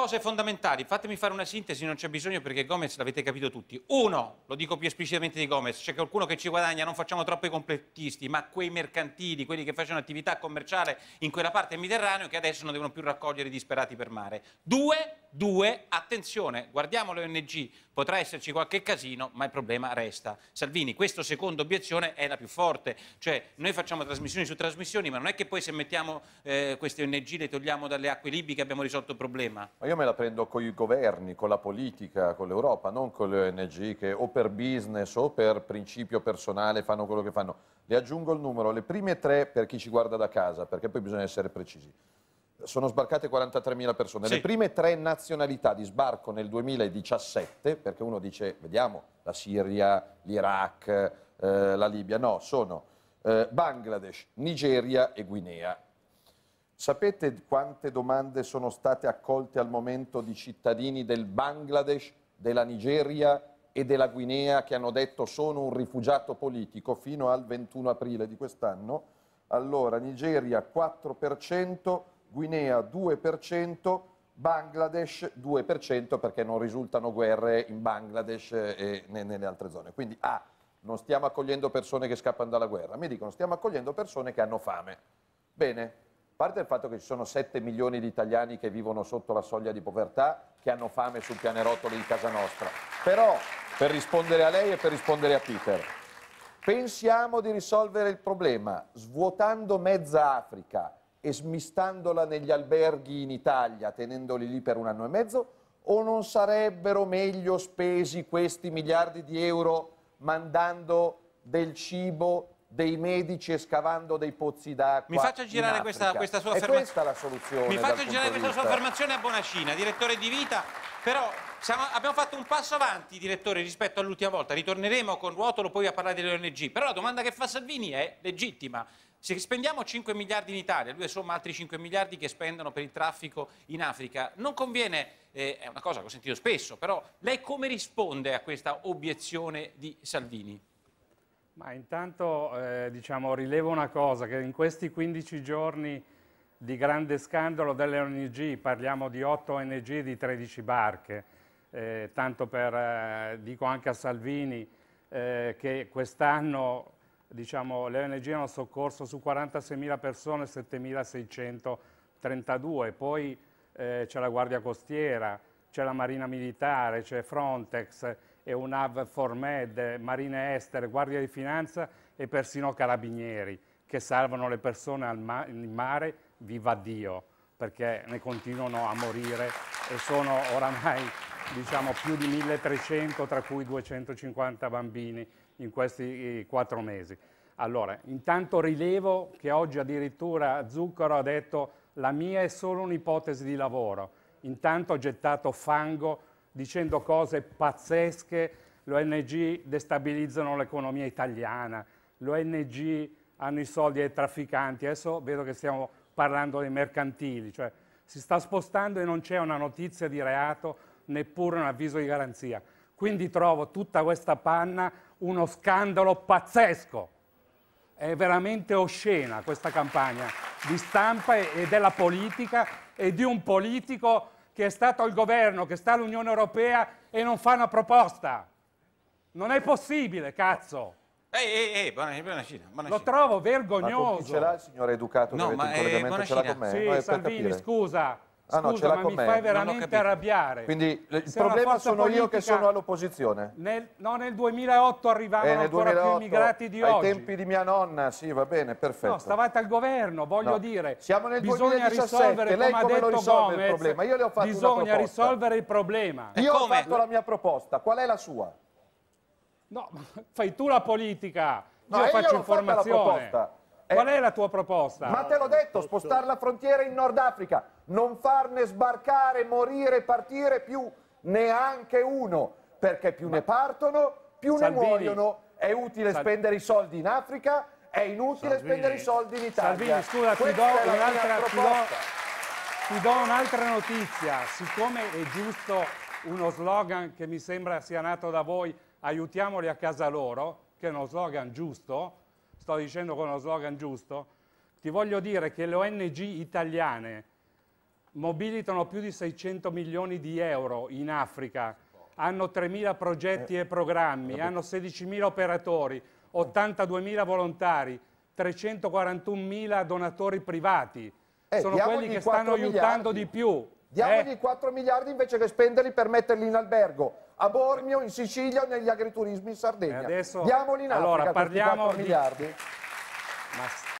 cose fondamentali, fatemi fare una sintesi, non c'è bisogno perché Gomez l'avete capito tutti. Uno, lo dico più esplicitamente di Gomez, c'è qualcuno che ci guadagna, non facciamo troppo i completisti, ma quei mercantili, quelli che facciano attività commerciale in quella parte del Mediterraneo che adesso non devono più raccogliere i disperati per mare. Due, due, attenzione, guardiamo le ONG, potrà esserci qualche casino, ma il problema resta. Salvini, questa seconda obiezione è la più forte, cioè noi facciamo trasmissioni su trasmissioni, ma non è che poi se mettiamo eh, queste ONG le togliamo dalle acque libiche abbiamo risolto il problema io me la prendo con i governi, con la politica, con l'Europa, non con le ONG che o per business o per principio personale fanno quello che fanno. Le aggiungo il numero, le prime tre per chi ci guarda da casa, perché poi bisogna essere precisi. Sono sbarcate 43.000 persone. Sì. Le prime tre nazionalità di sbarco nel 2017, perché uno dice, vediamo, la Siria, l'Iraq, eh, la Libia, no, sono eh, Bangladesh, Nigeria e Guinea Sapete quante domande sono state accolte al momento di cittadini del Bangladesh, della Nigeria e della Guinea che hanno detto sono un rifugiato politico fino al 21 aprile di quest'anno? Allora, Nigeria 4%, Guinea 2%, Bangladesh 2% perché non risultano guerre in Bangladesh e nelle altre zone. Quindi A, ah, non stiamo accogliendo persone che scappano dalla guerra, mi dicono stiamo accogliendo persone che hanno fame. Bene, parte il fatto che ci sono 7 milioni di italiani che vivono sotto la soglia di povertà, che hanno fame sul pianerottolo di casa nostra. Però, per rispondere a lei e per rispondere a Peter, pensiamo di risolvere il problema svuotando mezza Africa e smistandola negli alberghi in Italia, tenendoli lì per un anno e mezzo, o non sarebbero meglio spesi questi miliardi di euro mandando del cibo dei medici scavando dei pozzi d'acqua. Mi faccia girare questa, questa, sua affermazione. Mi faccio girare questa sua affermazione a Bonacina, direttore di vita, però siamo, abbiamo fatto un passo avanti, direttore, rispetto all'ultima volta. Ritorneremo con Ruotolo poi a parlare delle ONG, però la domanda che fa Salvini è legittima. Se spendiamo 5 miliardi in Italia, lui somma altri 5 miliardi che spendono per il traffico in Africa, non conviene, eh, è una cosa che ho sentito spesso, però lei come risponde a questa obiezione di Salvini? Ma intanto eh, diciamo, rilevo una cosa, che in questi 15 giorni di grande scandalo delle ONG, parliamo di 8 ONG e di 13 barche, eh, tanto per, eh, dico anche a Salvini, eh, che quest'anno diciamo, le ONG hanno soccorso su 46.000 persone 7.632, poi eh, c'è la Guardia Costiera, c'è la Marina Militare, c'è Frontex, e un Av Formed, Marine Estere, Guardia di Finanza e persino Carabinieri che salvano le persone al ma in mare, viva Dio, perché ne continuano a morire e sono oramai diciamo, più di 1300, tra cui 250 bambini in questi quattro mesi. Allora, intanto rilevo che oggi addirittura Zucchero ha detto la mia è solo un'ipotesi di lavoro, intanto ho gettato fango dicendo cose pazzesche, l'ONG destabilizzano l'economia italiana, l'ONG hanno i soldi ai trafficanti, adesso vedo che stiamo parlando dei mercantili, cioè si sta spostando e non c'è una notizia di reato, neppure un avviso di garanzia. Quindi trovo tutta questa panna uno scandalo pazzesco. È veramente oscena questa campagna di stampa e, e della politica e di un politico che è stato il governo, che sta l'Unione Europea e non fa una proposta. Non è possibile, cazzo. Ehi, ehi, ehi, Bonacina, Lo trovo vergognoso. Ma con chi ce l'ha il signore educato no, che avete ma, in collegamento? Eh, ce l'ha con me? Sì, no, Salvini, scusa. Ah, no, Scusa, ma mi fai veramente arrabbiare. Quindi il problema sono io che sono all'opposizione. no, nel 2008 arrivavano eh, nel ancora più immigrati di ai oggi. Ai tempi di mia nonna, sì, va bene, perfetto. No, stavate al governo, voglio no. dire. Siamo nel bisogna 2017, risolvere, lei come, come lo risolve Gomez, il problema? Io le ho fatto Bisogna risolvere il problema. Io come? ho fatto la mia proposta, qual è la sua? No, fai tu la politica, no, io faccio io informazione. Eh, Qual è la tua proposta? Ma te l'ho detto, spostare la frontiera in Nord Africa, non farne sbarcare, morire, partire più neanche uno, perché più ne partono, più Salvini. ne muoiono. È utile Sal... spendere i soldi in Africa, è inutile Salvini. spendere i soldi in Italia. Salvini, scusa, ti do, un'altra, ti, do, ti do un'altra notizia. Siccome è giusto uno slogan che mi sembra sia nato da voi, aiutiamoli a casa loro, che è uno slogan giusto, sto dicendo con lo slogan giusto, ti voglio dire che le ONG italiane mobilitano più di 600 milioni di euro in Africa, hanno 3.000 progetti e programmi, eh, eh, hanno 16.000 operatori, 82.000 volontari, 341.000 donatori privati. Eh, sono quelli che stanno miliardi. aiutando di più. Diamogli eh? 4 miliardi invece che spenderli per metterli in albergo a Bormio, in Sicilia o negli agriturismi in Sardegna. E adesso... Diamoli in allora, Africa parliamo 4 di... miliardi. Ma...